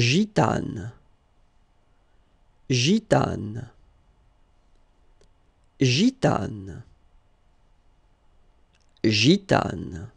gitane, gitane, gitane, gitane.